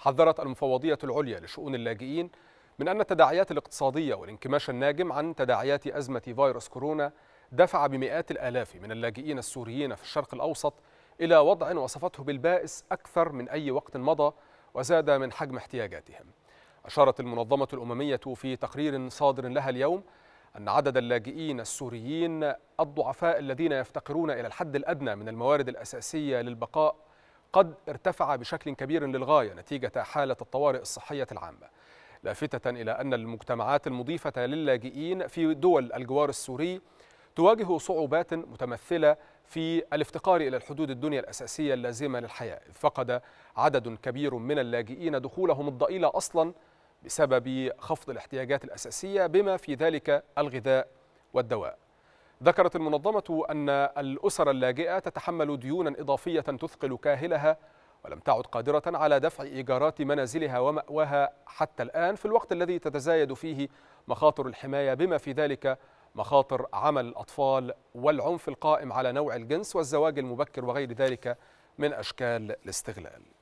حذرت المفوضية العليا لشؤون اللاجئين من أن التداعيات الاقتصادية والانكماش الناجم عن تداعيات أزمة فيروس كورونا دفع بمئات الآلاف من اللاجئين السوريين في الشرق الأوسط إلى وضع وصفته بالبائس أكثر من أي وقت مضى وزاد من حجم احتياجاتهم أشارت المنظمة الأممية في تقرير صادر لها اليوم أن عدد اللاجئين السوريين الضعفاء الذين يفتقرون إلى الحد الأدنى من الموارد الأساسية للبقاء قد ارتفع بشكل كبير للغاية نتيجة حالة الطوارئ الصحية العامة لافتة إلى أن المجتمعات المضيفة للاجئين في دول الجوار السوري تواجه صعوبات متمثلة في الافتقار إلى الحدود الدنيا الأساسية اللازمة للحياة إذ فقد عدد كبير من اللاجئين دخولهم الضئيل أصلا بسبب خفض الاحتياجات الأساسية بما في ذلك الغذاء والدواء ذكرت المنظمة أن الأسر اللاجئة تتحمل ديونا إضافية تثقل كاهلها ولم تعد قادرة على دفع إيجارات منازلها ومأواها حتى الآن في الوقت الذي تتزايد فيه مخاطر الحماية بما في ذلك مخاطر عمل الأطفال والعنف القائم على نوع الجنس والزواج المبكر وغير ذلك من أشكال الاستغلال